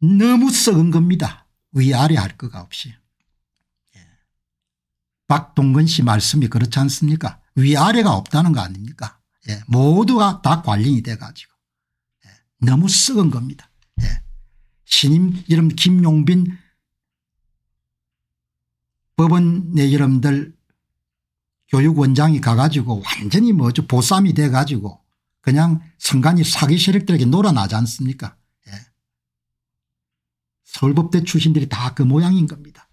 너무 썩은 겁니다. 위아래 할 거가 없이. 예. 박동근 씨 말씀이 그렇지 않습니까 위아래가 없다는 거 아닙니까 예. 모두가 다관리이 돼가지고 예. 너무 썩은 겁니다. 예. 신임 이름 김용빈 법원 내 이름들 교육원장이 가가지고 완전히 뭐죠 보쌈이 돼가지고 그냥 선간이 사기 세력들에게 놀아나지 않습니까 서울법대 출신들이 다 그 모양인 겁니다.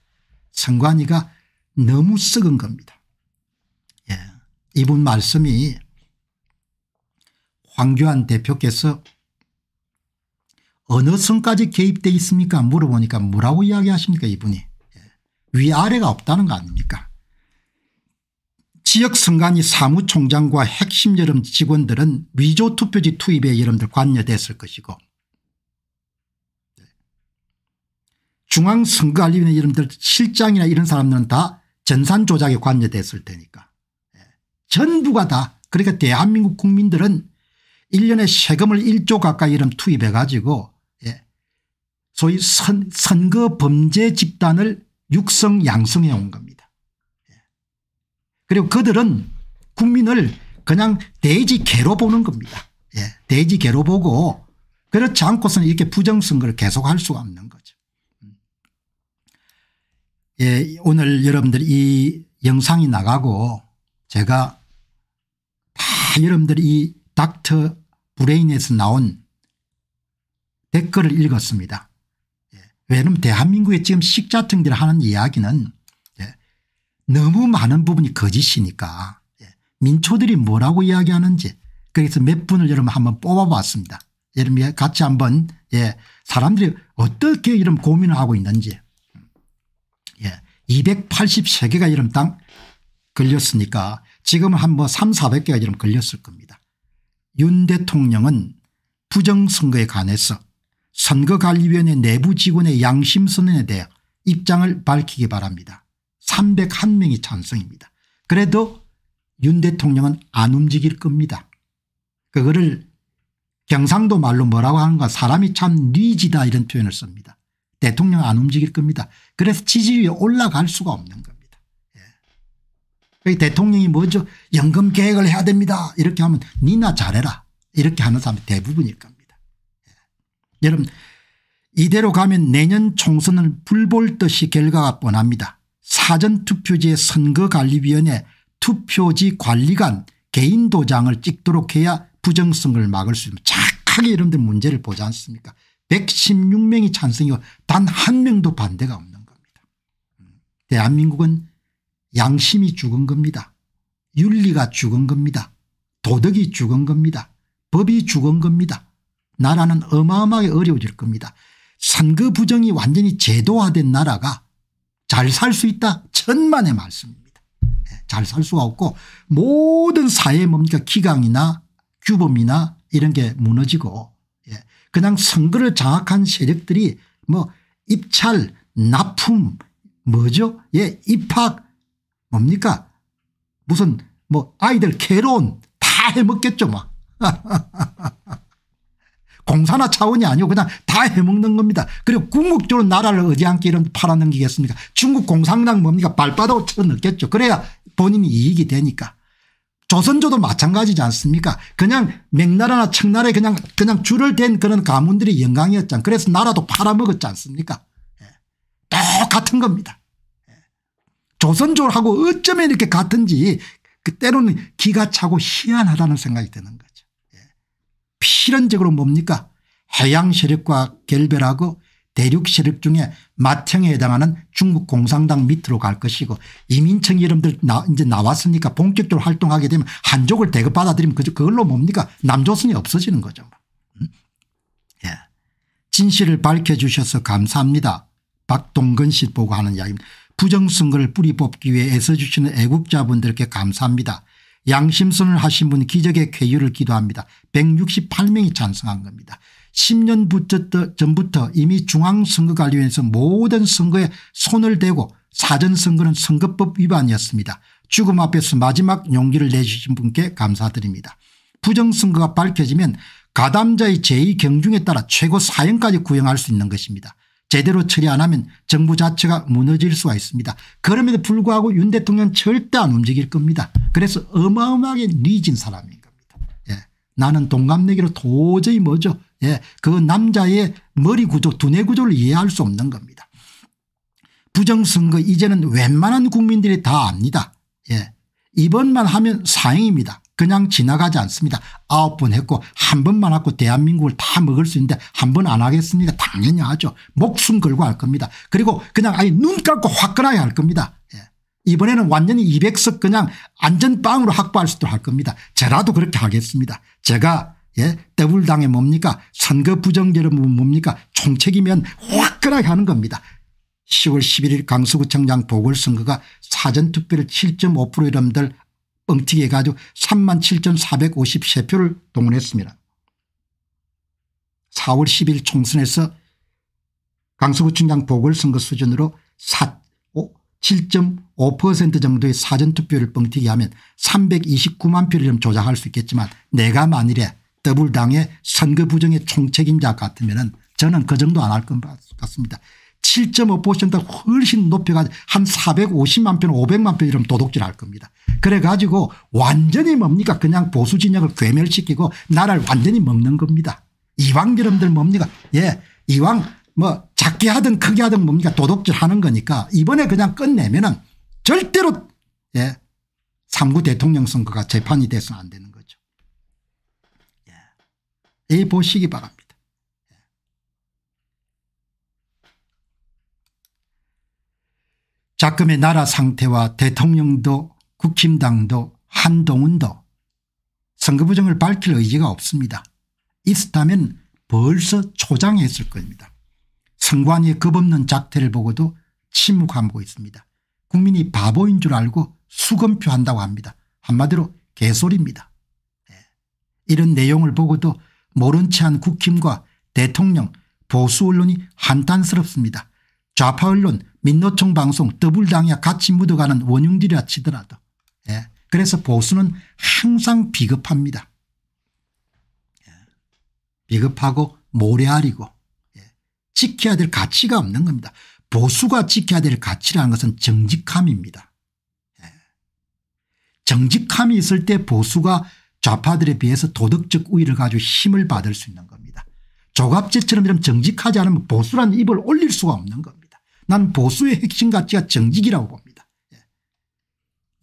선관위가 너무 썩은 겁니다. 예. 이분 말씀이 황교안 대표께서 어느 선까지 개입돼 있습니까 물어보니까 뭐라고 이야기하십니까 이분이 예. 위아래가 없다는 거 아닙니까 지역 선관위 사무총장과 핵심 여름 직원들은 위조투표지 투입에 여러분들 관여됐을 것이고 중앙선거관리위원회 여러분들 실장이나 이런 사람들은 다 전산 조작에 관여됐을 테니까 예. 전부가 다 그러니까 대한민국 국민들은 1년에 세금을 1조 가까이 이름 투입해 가지고 예. 소위 선, 선거 범죄 집단을 육성 양성해 온 겁니다. 예. 그리고 그들은 국민을 그냥 돼지 개로 보는 겁니다. 돼지 개로 보고 그렇지 않고서는 이렇게 부정선거를 계속할 수가 없는 거죠. 예, 오늘 여러분들 이 영상이 나가고 제가 다 여러분들 이 닥터 브레인에서 나온 댓글을 읽었습니다. 예, 왜냐하면 대한민국에 지금 식자통들 하는 이야기는 예, 너무 많은 부분이 거짓이니까 예, 민초들이 뭐라고 이야기하는지 그래서 몇 분을 여러분 한번 뽑아봤습니다. 여러분 예, 같이 한번 예, 사람들이 어떻게 이런 고민을 하고 있는지 283개가 이름 땅 걸렸으니까 지금 한뭐 3, 400개가 이름 걸렸을 겁니다. 윤 대통령은 부정선거에 관해서 선거관리위원회 내부 직원의 양심선언에 대해 입장을 밝히기 바랍니다. 301명이 찬성입니다. 그래도 윤 대통령은 안 움직일 겁니다. 그거를 경상도 말로 뭐라고 하는가 사람이 참 뉘지다 이런 표현을 씁니다. 대통령 안 움직일 겁니다. 그래서 지지율이 올라갈 수가 없는 겁니다. 예. 대통령이 뭐죠 연금 계획을 해야 됩니다. 이렇게 하면 니나 잘해라 이렇게 하는 사람이 대부분일 겁니다. 예. 여러분 이대로 가면 내년 총선은 불볼 듯이 결과가 뻔합니다. 사전투표지의 선거관리위원회 투표지 관리관 개인 도장을 찍도록 해야 부정성을 막을 수 있습니다. 착하게 이런데 문제를 보지 않습니까 116명이 찬성이고 단 한 명도 반대가 없는 겁니다. 음. 대한민국은 양심이 죽은 겁니다. 윤리가 죽은 겁니다. 도덕이 죽은 겁니다. 법이 죽은 겁니다. 나라는 어마어마하게 어려워질 겁니다. 선거 부정이 완전히 제도화된 나라가 잘 살 수 있다 천만의 말씀입니다. 예, 잘살 수가 없고 모든 사회에 뭡니까 기강이나 규범이나 이런 게 무너지고 그냥 선거를 장악한 세력들이 뭐 입찰 납품 뭐죠 예 입학 뭡니까 무슨 뭐 아이들 개론 다 해먹겠죠 뭐 공산화 차원이 아니고 그냥 다 해먹는 겁니다. 그리고 궁극적으로 나라를 어디않게 이런 팔아넘기겠습니까 중국 공산당 뭡니까 발바닥 으로 쳐넣겠죠. 그래야 본인이 이익이 되니까. 조선조도 마찬가지지 않습니까 그냥 맥나라나 청나라에 그냥 그냥 줄을 댄 그런 가문들이 영광이었잖 그래서 나라도 팔아먹었지 않습니까 예. 똑같은 겁니다 예. 조선조하고 어쩌면 이렇게 같은지 그 때로는 기가 차고 희한하다는 생각이 드는 거죠. 예. 필연적으로 뭡니까 해양 세력과 결별하고 대륙 세력 중에 마청에 해당하는 중국 공산당 밑으로 갈 것이고 이민청 이름들 나 이제 나왔으니까 본격적으로 활동하게 되면 한족을 대거 받아들이면 그걸로 뭡니까 남조선이 없어지는 거죠. 음? 예. 진실을 밝혀주셔서 감사합니다. 박동근 씨 보고 하는 이야기입니다. 부정선거를 뿌리 뽑기 위해 애써주시는 애국자분들께 감사합니다. 양심선을 하신 분 기적의 쾌유를 기도합니다. 168명이 찬성한 겁니다. 10년 부터 전부터 이미 중앙선거관리위원회에서 모든 선거에 손을 대고 사전선거는 선거법 위반이었습니다. 죽음 앞에서 마지막 용기를 내주신 분께 감사드립니다. 부정선거가 밝혀지면 가담자의 제2경중에 따라 최고 사형까지 구형할 수 있는 것입니다. 제대로 처리 안 하면 정부 자체가 무너질 수가 있습니다. 그럼에도 불구하고 윤 대통령 절대 안 움직일 겁니다. 그래서 어마어마하게 니진 사람인 겁니다. 예. 나는 동갑내기로 도저히 뭐죠 예, 그 남자의 머리 구조 두뇌 구조를 이해할 수 없는 겁니다. 부정선거 이제는 웬만한 국민들이 다 압니다. 예, 이번만 하면 사행입니다. 그냥 지나가지 않습니다. 아홉 번 했고 한 번만 하고 대한민국을 다 먹을 수 있는데 한 번 안 하겠습니까 당연히 하죠. 목숨 걸고 할 겁니다. 그리고 그냥 아예 눈 감고 화끈하게 할 겁니다. 예. 이번에는 완전히 200석 그냥 안전빵으로 확보할 수도 할 겁니다. 저라도 그렇게 하겠습니다. 제가 예, 대불당에 뭡니까 선거 부정제로 뭐 뭡니까 총책이면 화끈하게 하는 겁니다. 10월 11일 강서구청장 보궐선거가 사전투표를 7.5% 이름들 엉튀기 해가지고 37,453표를 동원했습니다. 4월 10일 총선에서 강서구청장 보궐선거 수준으로 7.5% 정도의 사전투표를 뻥튀기 하면 329만 표를 좀 조작할 수 있겠지만 내가 만일에 더불당의 선거부정의 총책임자 같으면 저는 그 정도 안 할 것 같습니다. 7.5%보다 훨씬 높여가지고 한 450만 편 500만 편 이러면 도둑질할 겁니다. 그래가지고 완전히 뭡니까 그냥 보수 진영을 괴멸시키고 나라를 완전히 먹는 겁니다. 이왕 여러분들 뭡니까 예 이왕 뭐 작게 하든 크게 하든 뭡니까 도둑질하는 거니까 이번에 그냥 끝내면은 절대로 예 3구 대통령 선거가 재판이 돼서는 안 되는 해 보시기 바랍니다. 자금의 나라 상태와 대통령도 국힘당도 한동훈도 선거부정을 밝힐 의지가 없습니다. 있었다면 벌써 초장했을 겁니다. 선관위의 겁없는 작태를 보고도 침묵하고 있습니다. 국민이 바보인 줄 알고 수검표한다고 합니다. 한마디로 개소리입니다. 예. 이런 내용을 보고도 모른 채 한 국힘과 대통령, 보수 언론이 한탄스럽습니다. 좌파 언론, 민노총 방송, 더블당이야 같이 묻어가는 원흉들이라 치더라도. 예. 그래서 보수는 항상 비겁합니다. 예. 비겁하고 모래알이고 예. 지켜야 될 가치가 없는 겁니다. 보수가 지켜야 될 가치라는 것은 정직함입니다. 예. 정직함이 있을 때 보수가 좌파들에 비해서 도덕적 우위를 가지고 힘을 받을 수 있는 겁니다. 조갑제처럼 정직하지 않으면 보수란 입을 올릴 수가 없는 겁니다. 난 보수의 핵심 가치가 정직이라고 봅니다. 예.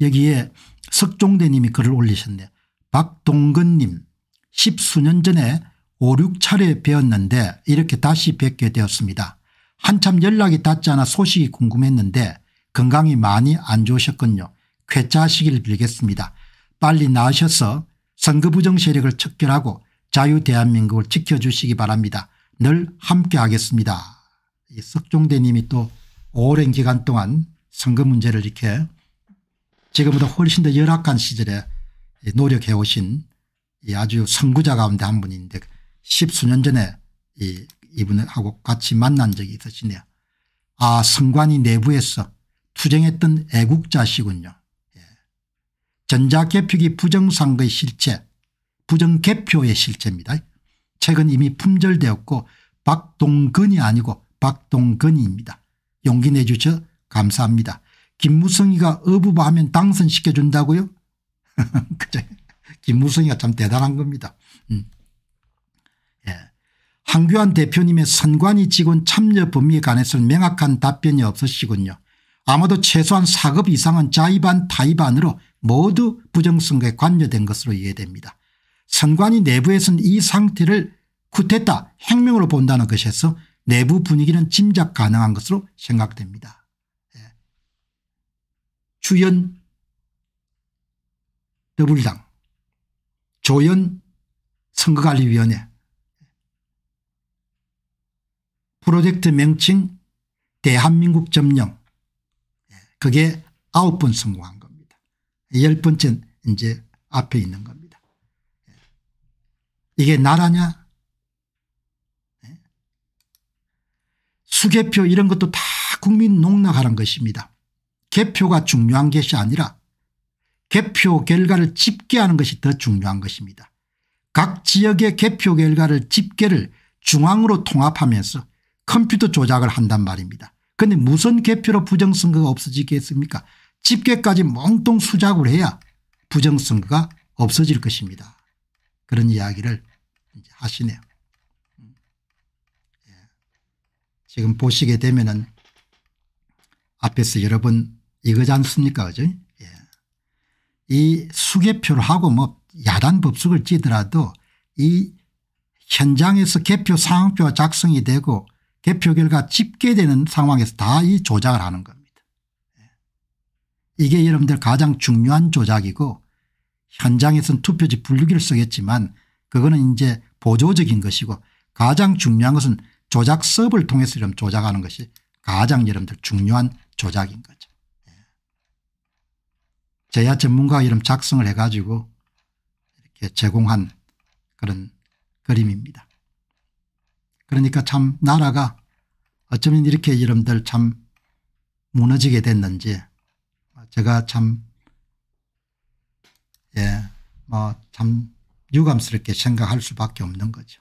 여기에 석종대님이 글을 올리셨네요. 박동근님 십수년 전에 5, 6차례 뵈었는데 이렇게 다시 뵙게 되었습니다. 한참 연락이 닿지 않아 소식이 궁금했는데 건강이 많이 안 좋으셨군요. 쾌차하시길 빌겠습니다. 빨리 나으셔서 선거 부정 세력을 척결하고 자유대한민국을 지켜주시기 바랍니다. 늘 함께하겠습니다. 석종대님이 또 오랜 기간 동안 선거 문제를 이렇게 지금보다 훨씬 더 열악한 시절에 노력해 오신 아주 선구자 가운데 한 분인데 십수년 전에 이, 이분하고 같이 만난 적이 있으시네요. 아선관위 내부에서 투쟁했던 애국자시군요. 전자개표기 부정상거의 실체 부정개표의 실체입니다. 책은 이미 품절되었고 박동근이 아니고 박동근입니다. 용기 내주셔 감사합니다. 김무성이가 어부바하면 당선시켜준다고요? 그죠. 김무성이가 참 대단한 겁니다. 음. 예. 황교안 대표님의 선관위 직원 참여 범위에 관해서는 명확한 답변이 없으시군요. 아마도 최소한 4급 이상은 자의반 타의반으로 모두 부정선거에 관여된 것으로 이해됩니다. 선관위 내부에서는 이 상태를 쿠데타 혁명으로 본다는 것에서 내부 분위기는 짐작 가능한 것으로 생각됩니다. 예. 주연 더불당 조연 선거관리위원회 프로젝트 명칭 대한민국 점령 예. 그게 아홉 번 성공한 거. 열 번째 이제 앞에 있는 겁니다. 이게 나라냐? 예? 수개표 이런 것도 다 국민 농락하는 것입니다. 개표가 중요한 것이 아니라 개표 결과를 집계하는 것이 더 중요한 것입니다. 각 지역의 개표 결과를 집계를 중앙으로 통합하면서 컴퓨터 조작을 한단 말입니다. 그런데 무슨 개표로 부정선거가 없어지겠습니까 집계까지 몽뚱 수작을 해야 부정선거가 없어질 것입니다. 그런 이야기를 하시네요. 예. 지금 보시게 되면은 앞에서 여러 번 이거지 않습니까? 그죠? 예. 이 수개표를 하고 뭐 야단 법석을 찌더라도 이 현장에서 개표 상황표가 작성이 되고 개표 결과 집계되는 상황에서 다 이 조작을 하는 겁니다. 이게 여러분들 가장 중요한 조작이고 현장에서는 투표지 분류기를 쓰겠지만 그거는 이제 보조적인 것이고 가장 중요한 것은 조작 수업을 통해서 좀 조작하는 것이 가장 여러분들 중요한 조작인 거죠. 예. 제야 전문가 이름 작성을 해가지고 이렇게 제공한 그런 그림입니다. 그러니까 참 나라가 어쩌면 이렇게 여러분들 참 무너지게 됐는지 제가 참, 예, 뭐, 참 유감스럽게 생각할 수밖에 없는 거죠.